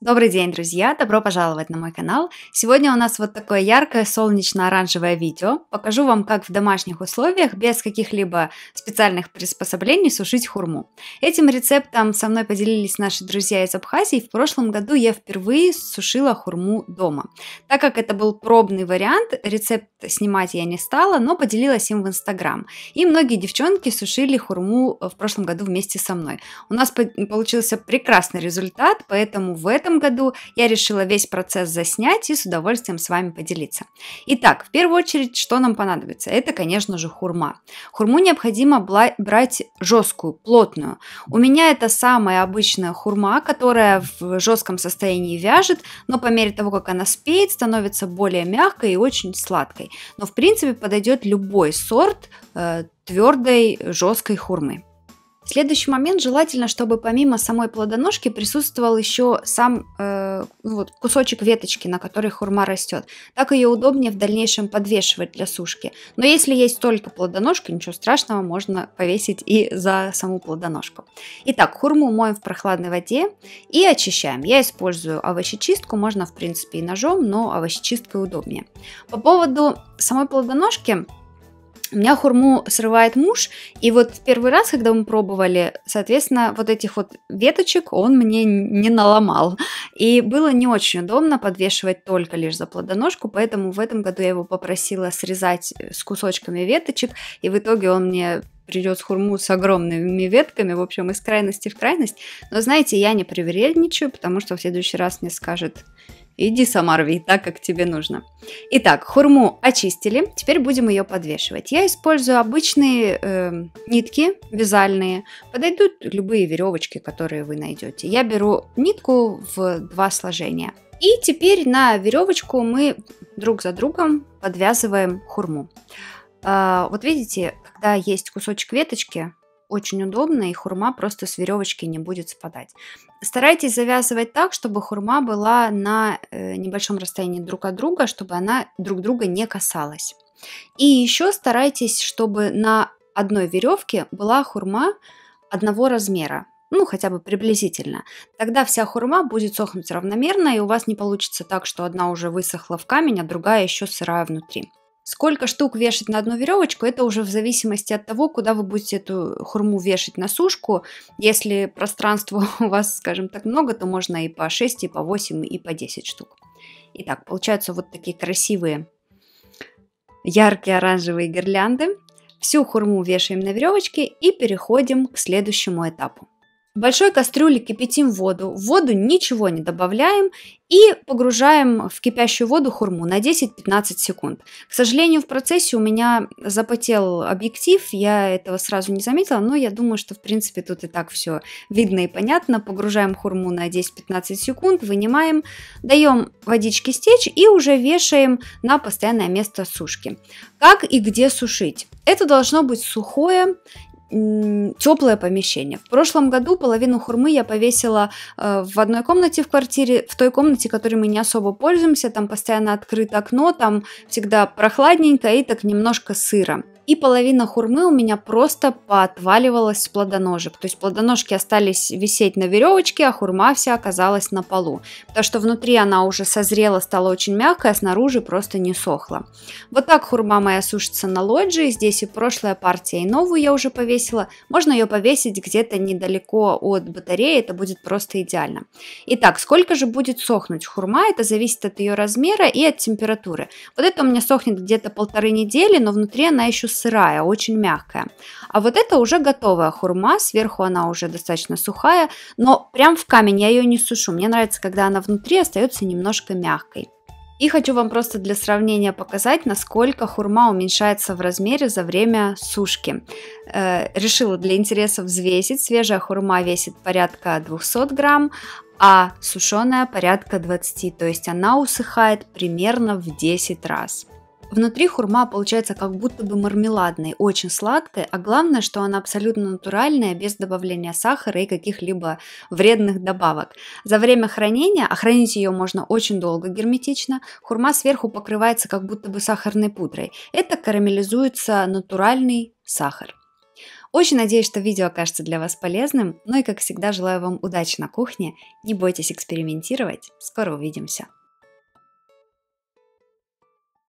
Добрый день, друзья! Добро пожаловать на мой канал! Сегодня у нас вот такое яркое солнечно-оранжевое видео. Покажу вам, как в домашних условиях, без каких-либо специальных приспособлений, сушить хурму. Этим рецептом со мной поделились наши друзья из Абхазии. В прошлом году я впервые сушила хурму дома. Так как это был пробный вариант, рецепт снимать я не стала, но поделилась им в Инстаграм. И многие девчонки сушили хурму э, в прошлом году вместе со мной. У нас получился прекрасный результат, поэтому в этом году я решила весь процесс заснять и с удовольствием с вами поделиться. Итак, в первую очередь, что нам понадобится? Это, конечно же, хурма. Хурму необходимо брать жесткую, плотную. У меня это самая обычная хурма, которая в жестком состоянии вяжет, но по мере того, как она спеет, становится более мягкой и очень сладкой но в принципе подойдет любой сорт э, твердой жесткой хурмы. Следующий момент желательно, чтобы помимо самой плодоножки присутствовал еще сам э, ну вот, кусочек веточки, на которой хурма растет. Так ее удобнее в дальнейшем подвешивать для сушки. Но если есть только плодоножка, ничего страшного, можно повесить и за саму плодоножку. Итак, хурму моем в прохладной воде и очищаем. Я использую овощечистку, можно в принципе и ножом, но овощечисткой удобнее. По поводу самой плодоножки, у меня хурму срывает муж, и вот первый раз, когда мы пробовали, соответственно, вот этих вот веточек он мне не наломал. И было не очень удобно подвешивать только лишь за плодоножку, поэтому в этом году я его попросила срезать с кусочками веточек, и в итоге он мне придет хурму с огромными ветками, в общем, из крайности в крайность. Но, знаете, я не привередничаю, потому что в следующий раз мне скажет Иди сама рви так, как тебе нужно. Итак, хурму очистили, теперь будем ее подвешивать. Я использую обычные э, нитки вязальные, подойдут любые веревочки, которые вы найдете. Я беру нитку в два сложения. И теперь на веревочку мы друг за другом подвязываем хурму. А, вот видите, когда есть кусочек веточки, очень удобно, и хурма просто с веревочки не будет спадать. Старайтесь завязывать так, чтобы хурма была на э, небольшом расстоянии друг от друга, чтобы она друг друга не касалась. И еще старайтесь, чтобы на одной веревке была хурма одного размера, ну хотя бы приблизительно. Тогда вся хурма будет сохнуть равномерно, и у вас не получится так, что одна уже высохла в камень, а другая еще сырая внутри. Сколько штук вешать на одну веревочку, это уже в зависимости от того, куда вы будете эту хурму вешать на сушку. Если пространства у вас, скажем так, много, то можно и по 6, и по 8, и по 10 штук. Итак, получаются вот такие красивые яркие оранжевые гирлянды. Всю хурму вешаем на веревочке и переходим к следующему этапу. В большой кастрюле кипятим воду. В воду ничего не добавляем и погружаем в кипящую воду хурму на 10-15 секунд. К сожалению, в процессе у меня запотел объектив, я этого сразу не заметила, но я думаю, что в принципе тут и так все видно и понятно. Погружаем хурму на 10-15 секунд, вынимаем, даем водичке стечь и уже вешаем на постоянное место сушки. Как и где сушить? Это должно быть сухое, теплое помещение. В прошлом году половину хурмы я повесила э, в одной комнате в квартире, в той комнате, которой мы не особо пользуемся, там постоянно открыто окно, там всегда прохладненько и так немножко сыро и половина хурмы у меня просто поотваливалась с плодоножек. То есть плодоножки остались висеть на веревочке, а хурма вся оказалась на полу. Потому что внутри она уже созрела, стала очень мягкая, а снаружи просто не сохла. Вот так хурма моя сушится на лоджии. Здесь и прошлая партия, и новую я уже повесила. Можно ее повесить где-то недалеко от батареи, это будет просто идеально. Итак, сколько же будет сохнуть хурма? Это зависит от ее размера и от температуры. Вот это у меня сохнет где-то полторы недели, но внутри она еще сырая, очень мягкая. А вот это уже готовая хурма, сверху она уже достаточно сухая, но прям в камень я ее не сушу. Мне нравится, когда она внутри остается немножко мягкой. И хочу вам просто для сравнения показать, насколько хурма уменьшается в размере за время сушки. Э, решила для интереса взвесить. Свежая хурма весит порядка 200 грамм, а сушеная порядка 20, то есть она усыхает примерно в 10 раз. Внутри хурма получается как будто бы мармеладной, очень сладкая, а главное, что она абсолютно натуральная, без добавления сахара и каких-либо вредных добавок. За время хранения, а хранить ее можно очень долго герметично, хурма сверху покрывается как будто бы сахарной пудрой. Это карамелизуется натуральный сахар. Очень надеюсь, что видео окажется для вас полезным. Ну и как всегда желаю вам удачи на кухне. Не бойтесь экспериментировать. Скоро увидимся.